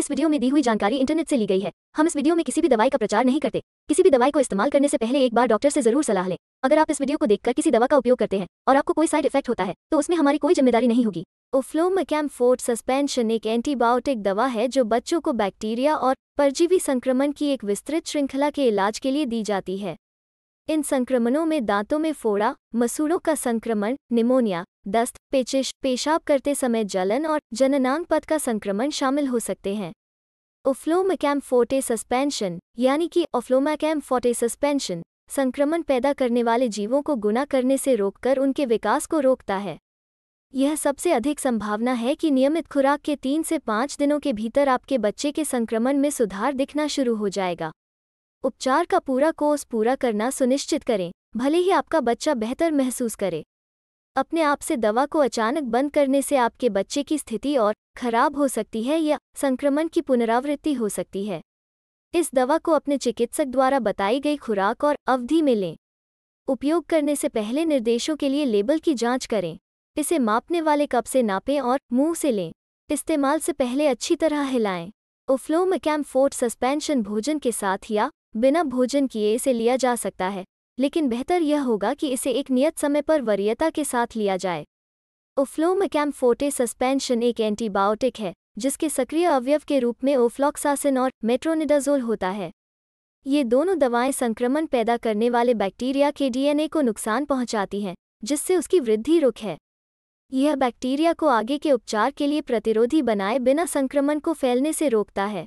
इस वीडियो में दी हुई जानकारी इंटरनेट से ली गई है हम इस वीडियो में किसी भी दवाई का प्रचार नहीं करते किसी भी दवाई को इस्तेमाल करने से पहले एक बार डॉक्टर से जरूर सलाह लें अगर आप इस वीडियो को देखकर किसी दवा का उपयोग करते हैं और आपको कोई साइड इफेक्ट होता है तो उसमें हमारी कोई जिम्मेदारी नहीं होगी ओफ्लोमकैम फोर्ट सस्पेंशन एक एंटीबायोटिक दवा है जो बच्चों को बैक्टीरिया और परजीवी संक्रमण की एक विस्तृत श्रृंखला के इलाज के लिए दी जाती है इन संक्रमणों में दांतों में फोड़ा मसूड़ों का संक्रमण निमोनिया दस्त पेचिश पेशाब करते समय जलन और जननांग पथ का संक्रमण शामिल हो सकते हैं ओफ्लोमकैम फोटे सस्पेंशन यानी कि ओफ्लोमैकैम फोटे सस्पेंशन संक्रमण पैदा करने वाले जीवों को गुना करने से रोककर उनके विकास को रोकता है यह सबसे अधिक संभावना है कि नियमित खुराक के तीन से पाँच दिनों के भीतर आपके बच्चे के संक्रमण में सुधार दिखना शुरू हो जाएगा उपचार का पूरा कोर्स पूरा करना सुनिश्चित करें भले ही आपका बच्चा बेहतर महसूस करे अपने आप से दवा को अचानक बंद करने से आपके बच्चे की स्थिति और खराब हो सकती है या संक्रमण की पुनरावृत्ति हो सकती है इस दवा को अपने चिकित्सक द्वारा बताई गई खुराक और अवधि में लें उपयोग करने से पहले निर्देशों के लिए लेबल की जांच करें इसे मापने वाले कप से नापें और मुंह से लें इस्तेमाल से पहले अच्छी तरह हिलाएं ओफ्लोमकैम फोर्ट सस्पेंशन भोजन के साथ या बिना भोजन किए इसे लिया जा सकता है लेकिन बेहतर यह होगा कि इसे एक नियत समय पर वरीयता के साथ लिया जाए ओफ्लोमकैम फोटे सस्पेंशन एक एंटीबायोटिक है जिसके सक्रिय अवयव के रूप में ओफ्लॉक्सासिन और मेट्रोनिडाजोल होता है ये दोनों दवाएं संक्रमण पैदा करने वाले बैक्टीरिया के डीएनए को नुकसान पहुंचाती हैं जिससे उसकी वृद्धि रुक है यह बैक्टीरिया को आगे के उपचार के लिए प्रतिरोधी बनाए बिना संक्रमण को फैलने से रोकता है